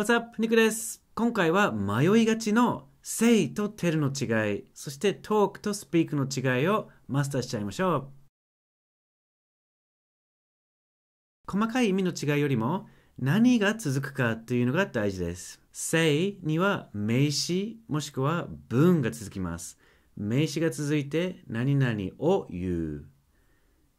what's up? ニクです。今回は迷いがちの say と tell の違い、そして talk と speak の違いをマスターしちゃいましょう。細かい意味の違いよりも何が続くかというのが大事です。say には名詞もしくは文が続きます。名詞が続いて何々を言う。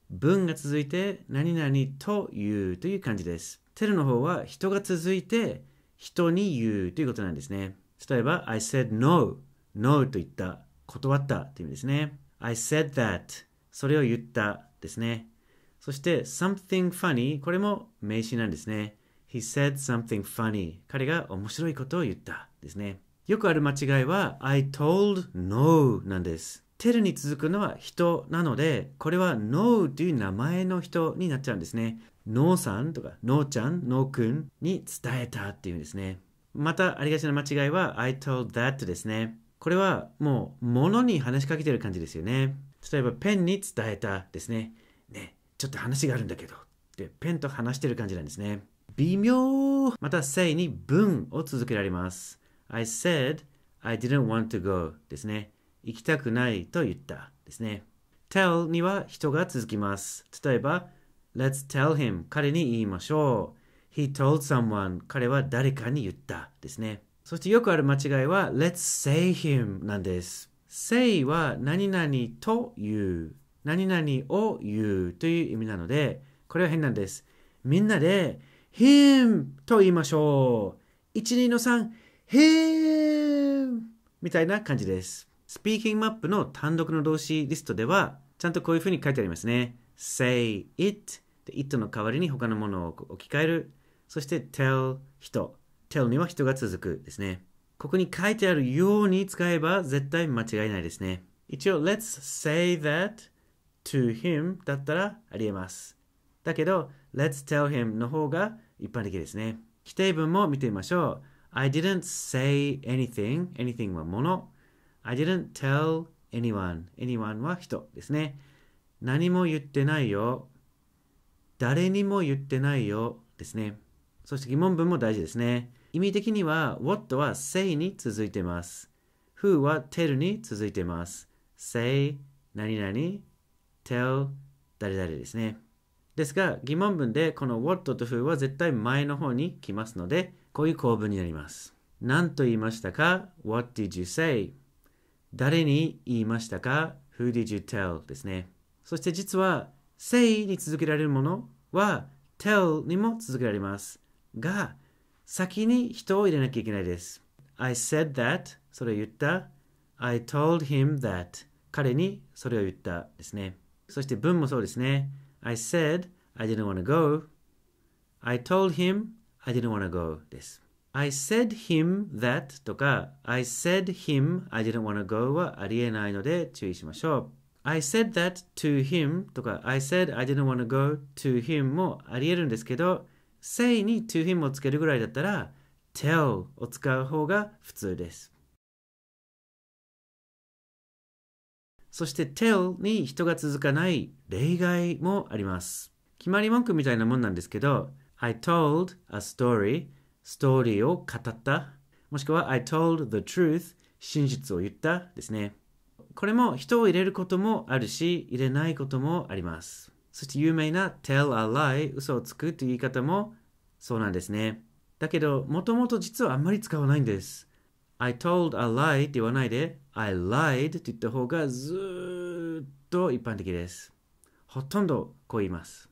文が続いて何々というという感じです。てるの方は人が続いて人に言うということなんですね。例えば、I said no, no と言った、断ったという意味ですね。I said that それを言ったですね。そして something funny これも名詞なんですね。He said something funny 彼が面白いことを言ったですね。よくある間違いは I told no なんです。テルに続くのは人なので、これはノウという名前の人になっちゃうんですね。ノーさんとか、ノーちゃん、ノーくんに伝えたっていうんですね。また、ありがちな間違いは、I told that ですね。これはもう、ものに話しかけてる感じですよね。例えば、ペンに伝えたですね。ね、ちょっと話があるんだけど。で、ペンと話してる感じなんですね。微妙また、say に文を続けられます。I said, I didn't want to go ですね。行きたくないと言ったですね。tell には人が続きます。例えば、let's tell him 彼に言いましょう。he told someone 彼は誰かに言ったですね。そしてよくある間違いは let's say him なんです。say は何々と言う、何々を言うという意味なので、これは変なんです。みんなで him と言いましょう。1、2の3、him みたいな感じです。スピーキングマップの単独の動詞リストでは、ちゃんとこういうふうに書いてありますね。say it で it の代わりに他のものを置き換える。そして tell 人。tell には人が続くですね。ここに書いてあるように使えば絶対間違いないですね。一応 let's say that to him だったらありえます。だけど let's tell him の方が一般的ですね。規定文も見てみましょう。I didn't say anything. anything はもの。I didn't tell anyone. anyone は人ですね。何も言ってないよ。誰にも言ってないよですね。そして疑問文も大事ですね。意味的には what は say に続いてます。who は tell に続いてます。say 何々 tell 誰々ですね。ですが疑問文でこの what と who は絶対前の方に来ますのでこういう構文になります。何と言いましたか ?What did you say? 誰に言いましたか Who did you tell? ですね。そして実は、say に続けられるものは tell にも続けられます。が、先に人を入れなきゃいけないです。I said that それを言った。I told him that 彼にそれを言ったですね。そして文もそうですね。I said I didn't want to go. I told him I didn't want to go です。I said him that とか I said him I didn't wanna go はありえないので注意しましょう。I said that to him とか I said I didn't wanna go to him もありえるんですけど say に to him をつけるぐらいだったら tell を使う方が普通です。そして tell に人が続かない例外もあります。決まり文句みたいなもんなんですけど I told a story ストーリーを語った。もしくは I told the truth 真実を言ったですね。これも人を入れることもあるし、入れないこともあります。そして有名な tell a lie 嘘をつくという言い方もそうなんですね。だけど、もともと実はあんまり使わないんです。I told a lie って言わないで、I lied って言った方がずっと一般的です。ほとんどこう言います。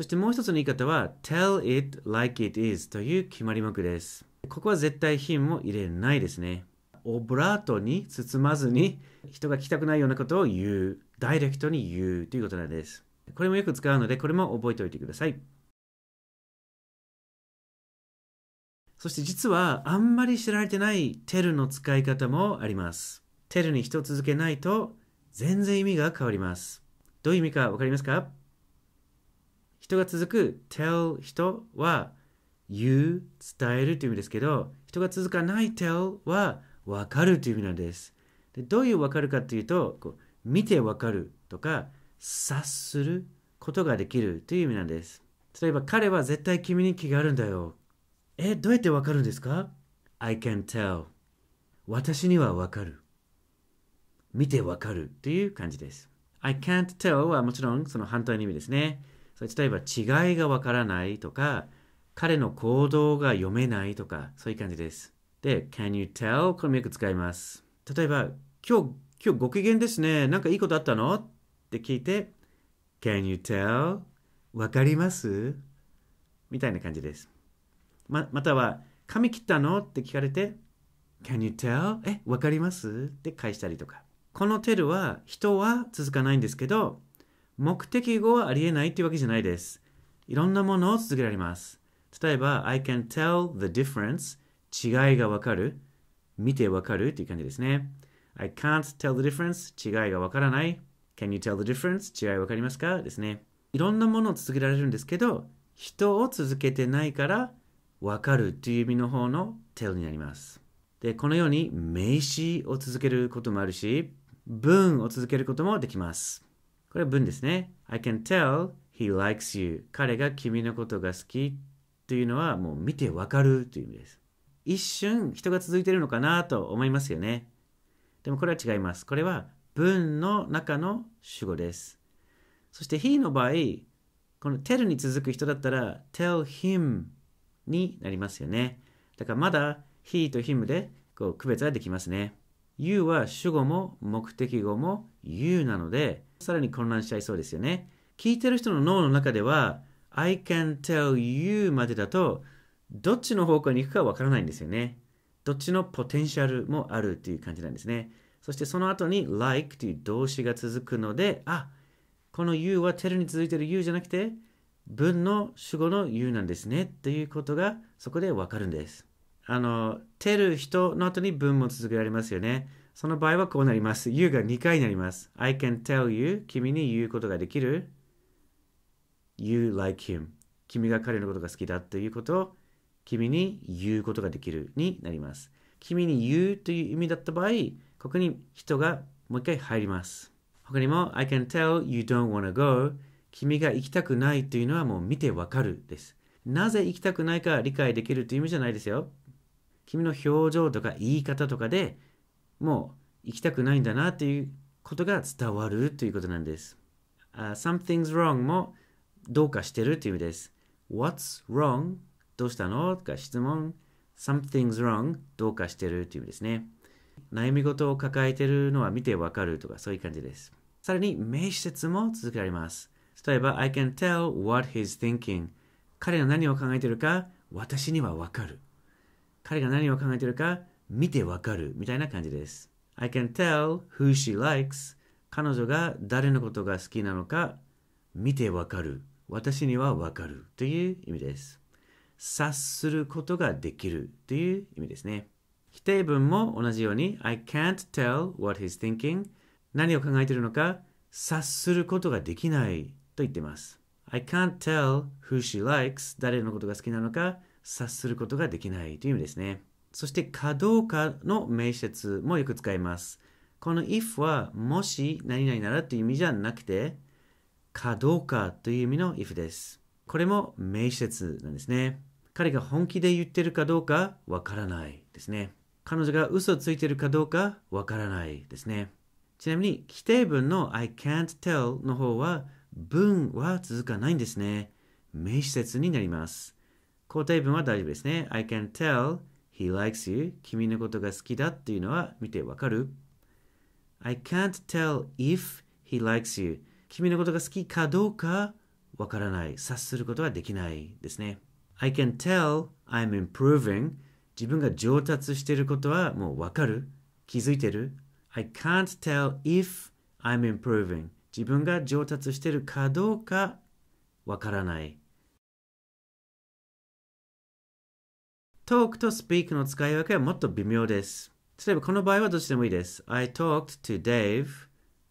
そしてもう一つの言い方は tell it like it is という決まり文句です。ここは絶対品も入れないですね。オブラートに包まずに人が聞きたくないようなことを言う。ダイレクトに言うということなんです。これもよく使うので、これも覚えておいてください。そして実はあんまり知られてないテルの使い方もあります。テルに人を続けないと全然意味が変わります。どういう意味か分かりますか人が続く tell 人は you 伝えるという意味ですけど、人が続かない tell はわかるという意味なんです。でどういうわかるかというと、こう見てわかるとか、察することができるという意味なんです。例えば彼は絶対君に気があるんだよ。え、どうやってわかるんですか ?I can tell. 私にはわかる。見てわかるという感じです。I can't tell はもちろんその反対の意味ですね。例えば違いがわからないとか、彼の行動が読めないとか、そういう感じです。で、can you tell? これもよく使います。例えば、今日、今日ご機嫌ですね。なんかいいことあったのって聞いて、can you tell? わかりますみたいな感じです。ま、または、髪切ったのって聞かれて、Can you tell? え、わかりますって返したりとか。この tell は人は続かないんですけど、目的語はありえないというわけじゃないです。いろんなものを続けられます。例えば、I can tell the difference 違いがわかる。見てわかるという感じですね。I can't tell the difference 違いがわからない。Can you tell the difference 違いわかりますかですね。いろんなものを続けられるんですけど、人を続けてないからわかるという意味の方の tell になります。で、このように名詞を続けることもあるし、文を続けることもできます。これは文ですね。I can tell he likes you. 彼が君のことが好きというのはもう見てわかるという意味です。一瞬人が続いてるのかなと思いますよね。でもこれは違います。これは文の中の主語です。そして he の場合、この tell に続く人だったら tell him になりますよね。だからまだ he と him でこう区別はできますね。you は主語も目的語も You なので、さらに混乱しちゃいそうですよね。聞いてる人の脳の中では、I can tell you までだと、どっちの方向に行くかわからないんですよね。どっちのポテンシャルもあるという感じなんですね。そしてその後に like という動詞が続くので、あ、この you は tell に続いてる you じゃなくて、文の主語の you なんですねということがそこでわかるんです。あの、tell 人の後に文も続けられますよね。その場合はこうなります。You が2回になります。I can tell you 君に言うことができる。You like him 君が彼のことが好きだということを君に言うことができるになります。君に言うという意味だった場合、ここに人がもう一回入ります。他にも I can tell you don't wanna go 君が行きたくないというのはもう見てわかるです。なぜ行きたくないか理解できるという意味じゃないですよ。君の表情とか言い方とかでもう行きたくないんだなということが伝わるということなんです。Uh, something's wrong もどうかしてるという意味です。What's wrong? どうしたのとか質問。Something's wrong どうかしてるという意味ですね。悩み事を抱えてるのは見てわかるとかそういう感じです。さらに名詞説も続けられます。例えば、I can tell what he's thinking. 彼が何を考えているか私にはわかる。彼が何を考えているか見てわかるみたいな感じです。I can tell who she likes. 彼女が誰のことが好きなのか見てわかる。私にはわかるという意味です。察することができるという意味ですね。否定文も同じように I can't tell what he's thinking 何を考えているのか察することができないと言っています。I can't tell who she likes 誰のことが好きなのか察することができないという意味ですね。そしてかどうかの名詞説もよく使います。この if はもし何々ならという意味じゃなくて、かどうかという意味の if です。これも名詞説なんですね。彼が本気で言ってるかどうかわからないですね。彼女が嘘をついてるかどうかわからないですね。ちなみに規定文の I can't tell の方は文は続かないんですね。名詞説になります。肯定文は大丈夫ですね。I can t tell He likes you. 君のことが好きだっていうのは見てわかる ?I can't tell if he likes you. 君のことが好きかどうかわからない。察することはできないですね。I can tell I'm improving. 自分が上達していることはもうわかる。気づいてる。I can't tell if I'm improving. 自分が上達しているかどうかわからない。トークとスピークの使い分けはもっと微妙です。例えばこの場合はどっちでもいいです。I talked to Dave.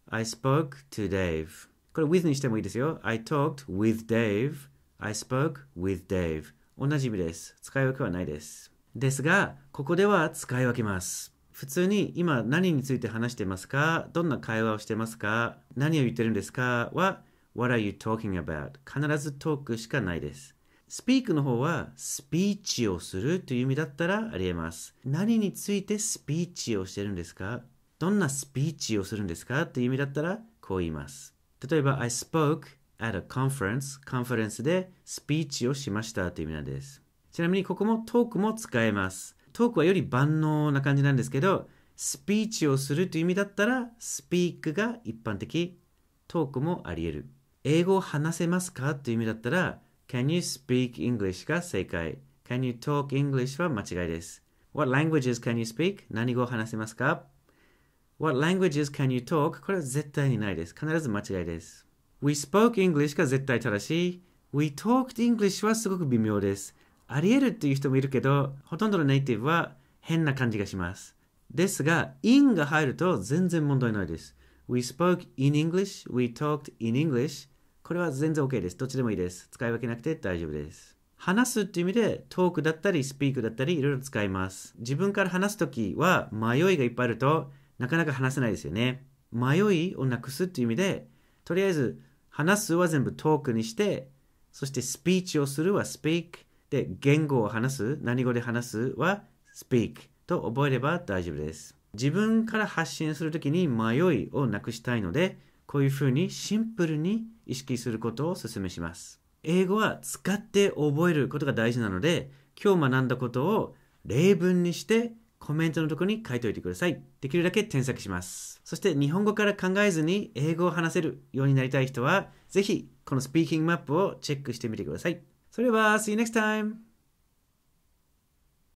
I spoke to Dave. これ with にしてもいいですよ。I talked with Dave. I spoke with Dave. 同じ意味です。使い分けはないです。ですが、ここでは使い分けます。普通に今何について話してますかどんな会話をしてますか何を言ってるんですかは What are you talking about? 必ずトークしかないです。スピークの方はスピーチをするという意味だったらありえます。何についてスピーチをしてるんですかどんなスピーチをするんですかという意味だったらこう言います。例えば、I spoke at a conference カンファレンスでスピーチをしましたという意味なんです。ちなみにここもトークも使えます。トークはより万能な感じなんですけど、スピーチをするという意味だったら、スピークが一般的、トークもあり得る。英語を話せますかという意味だったら、Can you speak English が正解。Can you talk English は間違いです。What languages can you speak? 何語を話せますか ?What languages can you talk? これは絶対にないです。必ず間違いです。We spoke English が絶対正しい。We talked English はすごく微妙です。あり得るっていう人もいるけど、ほとんどのネイティブは変な感じがします。ですが、in が入ると全然問題ないです。We spoke in English, we talked in English, これは全然 OK です。どっちでもいいです。使い分けなくて大丈夫です。話すっていう意味でトークだったりスピークだったりいろいろ使います。自分から話すときは迷いがいっぱいあるとなかなか話せないですよね。迷いをなくすっていう意味でとりあえず話すは全部トークにしてそしてスピーチをするはスピークで言語を話す何語で話すはスピークと覚えれば大丈夫です。自分から発信するときに迷いをなくしたいのでこういうふうにシンプルに意識することをお勧めします。英語は使って覚えることが大事なので、今日学んだことを例文にしてコメントのとこに書いておいてください。できるだけ添削します。そして日本語から考えずに英語を話せるようになりたい人は、ぜひこのスピーキングマップをチェックしてみてください。それでは、See you next time!